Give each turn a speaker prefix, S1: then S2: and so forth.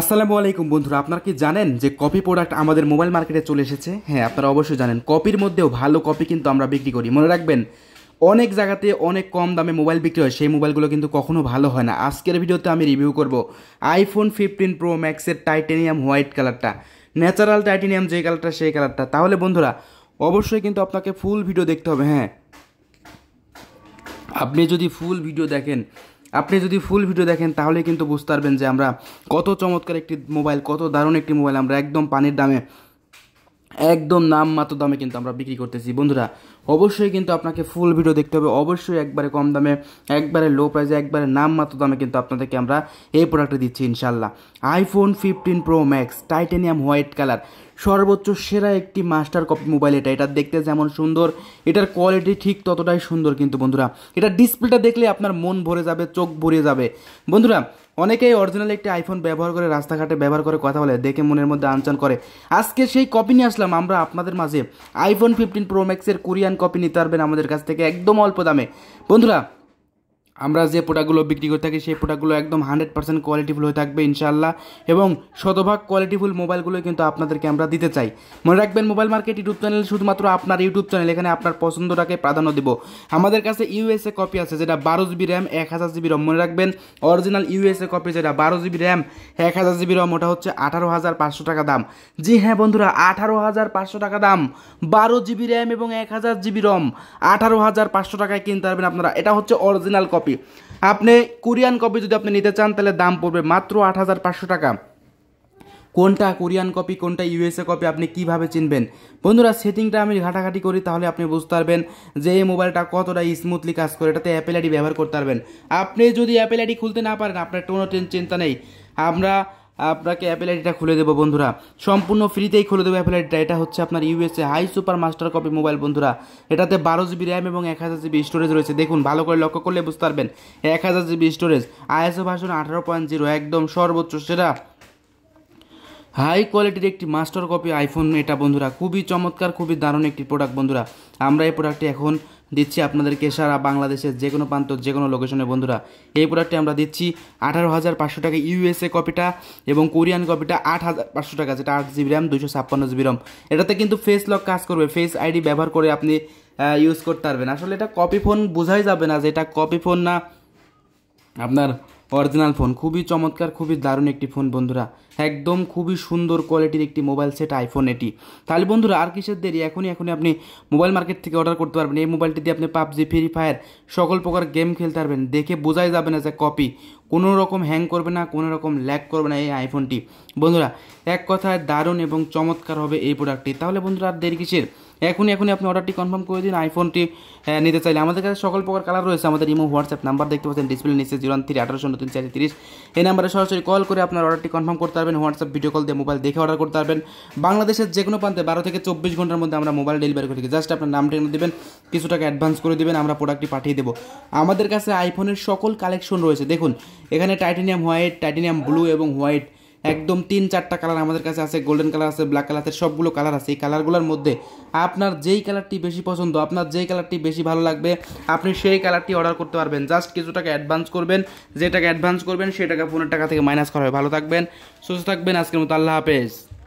S1: আসসালামু আলাইকুম বন্ধুরা আপনারা কি জানেন যে কপি প্রোডাক্ট আমাদের মোবাইল মার্কেটে চলে এসেছে হ্যাঁ আপনারা অবশ্যই জানেন কপির মধ্যেও ভালো কপি কিন্তু আমরা বিক্রি করি মনে রাখবেন অনেক জায়গাতে অনেক কম দামে মোবাইল বিক্রি হয় সেই মোবাইলগুলো কিন্তু কখনো ভালো হয় না আজকের ভিডিওতে আমি রিভিউ করব আইফোন ফিফটিন প্রো ম্যাক্সের টাইটেনিয়াম হোয়াইট কালারটা ন্যাচারাল টাইটেনিয়াম যে কালারটা সেই কালারটা তাহলে বন্ধুরা অবশ্যই কিন্তু আপনাকে ফুল ভিডিও দেখতে হবে হ্যাঁ আপনি যদি ফুল ভিডিও দেখেন আপনি যদি ফুল ভিডিও দেখেন তাহলে কিন্তু বুঝতে পারবেন যে আমরা কত চমৎকার একটি মোবাইল কত দারুণ একটি মোবাইল আমরা একদম পানির দামে একদম নাম মাত্র দামে কিন্তু আমরা বিক্রি করতেছি বন্ধুরা অবশ্যই কিন্তু আপনাকে ফুল ভিডিও দেখতে হবে অবশ্যই একবারে কম দামে একবারে লো প্রাইসে একবারে নাম মাত্র দামে কিন্তু আপনাদেরকে আমরা এই প্রোডাক্টটা দিচ্ছি ইনশাল্লাহ iPhone fifteen pro max titanium white colour সর্বোচ্চ সেরা একটি মাস্টার কপি মোবাইল এটা এটা দেখতে যেমন সুন্দর এটার কোয়ালিটি ঠিক ততটাই সুন্দর কিন্তু বন্ধুরা এটা ডিসপ্লেটা দেখলে আপনার মন ভরে যাবে চোখ ভরে যাবে বন্ধুরা অনেকেই অরিজিনাল একটি আইফোন ব্যবহার করে রাস্তাঘাটে ব্যবহার করে কথা বলে দেখে মনের মধ্যে আনচান করে আজকে সেই কপি নিয়ে আসলাম আমরা আপনাদের মাঝে আইফোন ফিফটিন প্রো ম্যাক্সের কোরিয়ান কপি নিতে পারবেন আমাদের কাছ থেকে একদম অল্প দামে বন্ধুরা আমরা যে প্রোডাক্টগুলো বিক্রি করে থাকি সেই প্রোডাক্টগুলো একদম হান্ড্রেড পার্সেন্ট কোয়ালিটিফুল হয়ে থাকবে ইনশাল্লাহ এবং শতভাগ কোয়ালিটিফুল মোবাইলগুলো কিন্তু আপনাদেরকে আমরা দিতে চাই মনে রাখবেন মোবাইল মার্কেট ইউটিউব চ্যানেল শুধুমাত্র আপনার ইউটিউব চ্যানেল এখানে আপনার পছন্দটাকে প্রাধান্য দেব আমাদের কাছে ইউএসএ কপি আছে যেটা বারো জিবি র্যাম এক হাজার জিবি রম মনে রাখবেন অরিজিনাল ইউএসএ কপি যেটা বারো জিবি র্যাম এক হাজার জিবি রম ওটা হচ্ছে আঠারো হাজার পাঁচশো টাকা দাম জি হ্যাঁ বন্ধুরা আঠারো হাজার পাঁচশো টাকা দাম বারো জিবি র্যাম এবং এক হাজার জিবি রম আঠারো হাজার পাঁচশো টাকায় কিনতে পারবেন আপনারা এটা হচ্ছে অরিজিনাল কপি কপি আপনি কোরিয়ান কপি যদি আপনি নিতে চান তাহলে দাম পড়বে মাত্র আট হাজার পাঁচশো টাকা কোনটা কোরিয়ান কপি কোনটা ইউএসএ কপি আপনি কিভাবে চিনবেন বন্ধুরা সেটিংটা আমি ঘাটাঘাটি করি তাহলে আপনি বুঝতে পারবেন যে এই মোবাইলটা কতটা স্মুথলি কাজ করে এটাতে অ্যাপেল আইডি ব্যবহার করতে পারবেন আপনি যদি অ্যাপেল আইডি খুলতে না পারেন আপনার কোনো চিন্তা নেই আমরা আপনাকে অ্যাপেল আইডিটা খুলে দেবো বন্ধুরা সম্পূর্ণ ফ্রিতেই খুলে দেবো অ্যাপেল আইডিটা এটা হচ্ছে আপনার USA high super master copy mobile বন্ধুরা এটাতে বারো জিবি র্যাম এবং এক হাজার জিবি স্টোরেজ রয়েছে দেখুন ভালো করে লক্ষ্য করলে বুঝতে পারবেন এক হাজার জিবি স্টোরেজ আইএসও ভার্সন আঠারো পয়েন্ট জিরো একদম সর্বোচ্চ সেরা হাই কোয়ালিটির একটি মাস্টার কপি আইফোন এটা বন্ধুরা খুবই চমৎকার খুবই দারুণ একটি প্রোডাক্ট বন্ধুরা আমরা এই প্রোডাক্টটি এখন দিচ্ছি আপনাদেরকে সারা বাংলাদেশের যে কোনো প্রান্ত যে কোনো লোকেশনে বন্ধুরা এই প্রোডাক্টটি আমরা দিচ্ছি আঠারো হাজার পাঁচশো টাকা ইউএসএ কপিটা এবং কোরিয়ান কপিটা আট হাজার পাঁচশো টাকা যেটা আট জিবি র্যাম দুশো ছাপ্পান্ন জিবি র্যাম এটাতে কিন্তু ফেস লক কাজ করবে ফেস আইডি ব্যবহার করে আপনি ইউজ করতে পারবেন আসলে এটা কপি ফোন বোঝাই যাবে না যে এটা কপি ফোন না আপনার অরিজিনাল ফোন খুবই চমৎকার খুবই দারুণ একটি ফোন বন্ধুরা একদম খুবই সুন্দর কোয়ালিটির একটি মোবাইল সেট আইফোন এটি তাহলে বন্ধুরা আর কিসের দেরি এখনই এখনই আপনি মোবাইল মার্কেট থেকে অর্ডার করতে পারবেন এই মোবাইলটি দিয়ে আপনি পাবজি ফ্রি ফায়ার সকল প্রকার গেম খেলতে পারবেন দেখে বোঝাই যাবে না যে কপি কোনো রকম হ্যাং করবে না কোনো রকম ল্যাক করবে না এই আইফোনটি বন্ধুরা এক কথায় দারুণ এবং চমৎকার হবে এই প্রোডাক্টটি তাহলে বন্ধুরা আর দেরি কিসের এখনই এখনই আপনি অর্ডারটি কনফার্ম করে দিন আইফোনটি নিতে চাইলে আমাদের কাছে সকল প্রকার কালার রয়েছে আমাদের ইমো হোয়াটসঅ্যাপ নাম্বার দেখতে পাচ্ছেন ডিসপ্লে নিচে জিরো থ্রি আঠারোশো তিন চারশো তিরিশ এই নাম্বারে সরাসরি কল করে আপনার অর্ডারটি কনফার্ম করতে পারবেন হোয়াটসঅ্যাপ ভিডিও কল দিয়ে মোবাইল দেখে অর্ডার করতে পারবেন বাংলাদেশের যে কোনো প্রান্তে বারো থেকে চব্বিশ ঘন্টার মধ্যে আমরা মোবাইল ডেলিভারি করে জাস্ট আপনার নামটি এনে দেবেন কিছু টাকা অ্যাডভান্স করে দেবেন আমরা প্রোডাক্টটি পাঠিয়ে দেবো আমাদের কাছে আইফোনের সকল কালেকশন রয়েছে দেখুন এখানে টাইটেনিয়াম হোয়াইট টাইটেনিয়াম ব্লু এবং হোয়াইট একদম তিন চারটা কালার আমাদের কাছে আছে গোল্ডেন কালার আছে ব্ল্যাক কালার আছে সবগুলো কালার আছে এই কালারগুলোর মধ্যে আপনার যেই কালারটি বেশি পছন্দ আপনার যেই কালারটি বেশি ভালো লাগবে আপনি সেই কালারটি অর্ডার করতে পারবেন জাস্ট কিছু টাকা অ্যাডভান্স করবেন যে টাকা অ্যাডভান্স করবেন সেই টাকা ফোনের টাকা থেকে মাইনাস করা হয় ভালো থাকবেন সুস্থ থাকবেন আজকের মতো আল্লাহ হাফেজ